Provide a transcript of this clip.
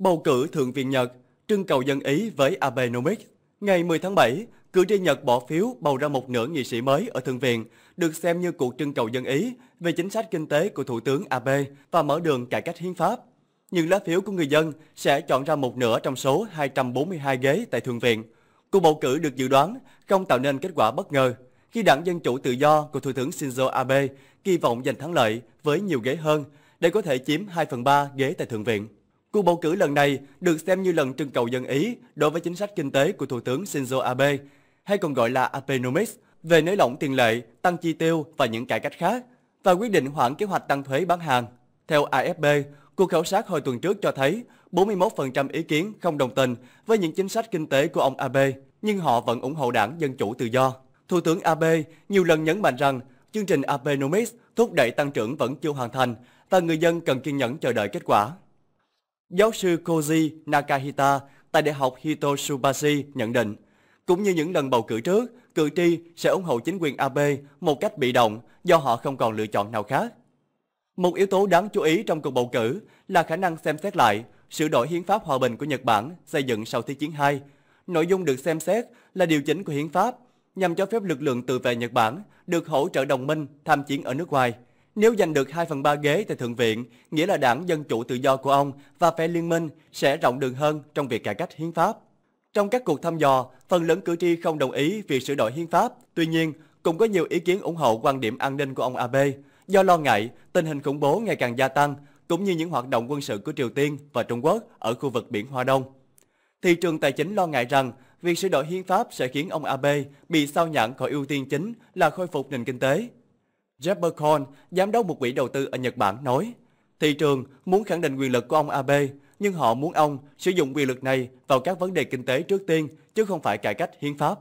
Bầu cử Thượng viện Nhật, trưng cầu dân Ý với Abenomics. Ngày 10 tháng 7, cử tri Nhật bỏ phiếu bầu ra một nửa nghị sĩ mới ở Thượng viện, được xem như cuộc trưng cầu dân Ý về chính sách kinh tế của Thủ tướng Abe và mở đường cải cách hiến pháp. Những lá phiếu của người dân sẽ chọn ra một nửa trong số 242 ghế tại Thượng viện. Cuộc bầu cử được dự đoán không tạo nên kết quả bất ngờ khi đảng Dân Chủ Tự Do của Thủ tướng Shinzo Abe kỳ vọng giành thắng lợi với nhiều ghế hơn để có thể chiếm 2 phần 3 ghế tại Thượng viện. Cuộc bầu cử lần này được xem như lần trưng cầu dân Ý đối với chính sách kinh tế của Thủ tướng Shinzo Abe, hay còn gọi là Abenomics, về nới lỏng tiền lệ, tăng chi tiêu và những cải cách khác, và quyết định hoãn kế hoạch tăng thuế bán hàng. Theo AFP, cuộc khảo sát hồi tuần trước cho thấy 41% ý kiến không đồng tình với những chính sách kinh tế của ông Abe, nhưng họ vẫn ủng hộ đảng Dân Chủ Tự Do. Thủ tướng Abe nhiều lần nhấn mạnh rằng chương trình Abenomics thúc đẩy tăng trưởng vẫn chưa hoàn thành và người dân cần kiên nhẫn chờ đợi kết quả. Giáo sư Koji Nakahita tại Đại học Hitotsubashi nhận định, cũng như những lần bầu cử trước, cử tri sẽ ủng hộ chính quyền Abe một cách bị động do họ không còn lựa chọn nào khác. Một yếu tố đáng chú ý trong cuộc bầu cử là khả năng xem xét lại sự đổi hiến pháp hòa bình của Nhật Bản xây dựng sau Thế chiến II. Nội dung được xem xét là điều chỉnh của hiến pháp nhằm cho phép lực lượng tự vệ Nhật Bản được hỗ trợ đồng minh tham chiến ở nước ngoài – nếu giành được 2 phần 3 ghế tại Thượng viện, nghĩa là đảng Dân Chủ Tự Do của ông và phe liên minh sẽ rộng đường hơn trong việc cải cách hiến pháp. Trong các cuộc thăm dò, phần lớn cử tri không đồng ý việc sửa đổi hiến pháp. Tuy nhiên, cũng có nhiều ý kiến ủng hộ quan điểm an ninh của ông Abe do lo ngại tình hình khủng bố ngày càng gia tăng, cũng như những hoạt động quân sự của Triều Tiên và Trung Quốc ở khu vực biển Hoa Đông. Thị trường tài chính lo ngại rằng việc sửa đổi hiến pháp sẽ khiến ông Abe bị sao nhãn khỏi ưu tiên chính là khôi phục nền kinh tế. Jepper Kohn, giám đốc một quỹ đầu tư ở Nhật Bản, nói Thị trường muốn khẳng định quyền lực của ông Abe, nhưng họ muốn ông sử dụng quyền lực này vào các vấn đề kinh tế trước tiên, chứ không phải cải cách hiến pháp.